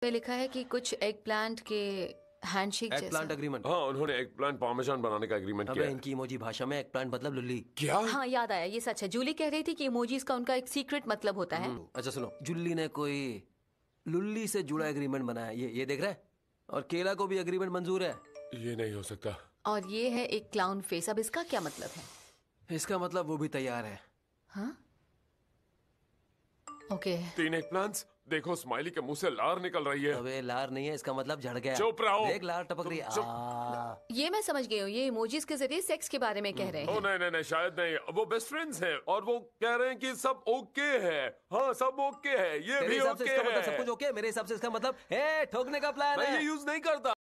पे लिखा है कि कुछ एग प्लांट के हैंडशेक जैसा एग प्लांट एग्रीमेंट हाँ उन्होंने एग प्लांट पामेजान बनाने का एग्रीमेंट किया इनकी इमोजी भाषा में एग प्लांट मतलब लुल्ली क्या हाँ याद आया ये सच है जूली कह रही थी कि इमोजीज का उनका एक सीक्रेट मतलब होता है हम्म, अच्छा सुनो जूली ने कोई लुल्ली से जुड़ा एग्रीमेंट बनाया ये ये देख रहा है और केला को भी एग्रीमेंट मंजूर है ये नहीं हो सकता और ये है एक क्लाउन फेस अब इसका क्या मतलब है इसका मतलब वो भी तैयार है हाँ ओके तीन एग प्लांट्स देखो स्माइली के मुंह से लार निकल रही है अबे लार नहीं है इसका मतलब झड़ गया चुप रहो देख लार टपक रही है ये मैं समझ गई हूँ ये इमोजीज के जरिए सेक्स के बारे में कह रहे हैं ओ नहीं नहीं नहीं शायद नहीं वो बेस्ट फ्रेंड्स हैं और वो कह रहे हैं कि सब ओके है हाँ सब ओके है ये भी ओके मतलब है सब कुछ ओके मेरे हिसाब से इसका मतलब ठोकने का प्लान है ये यूज नहीं करता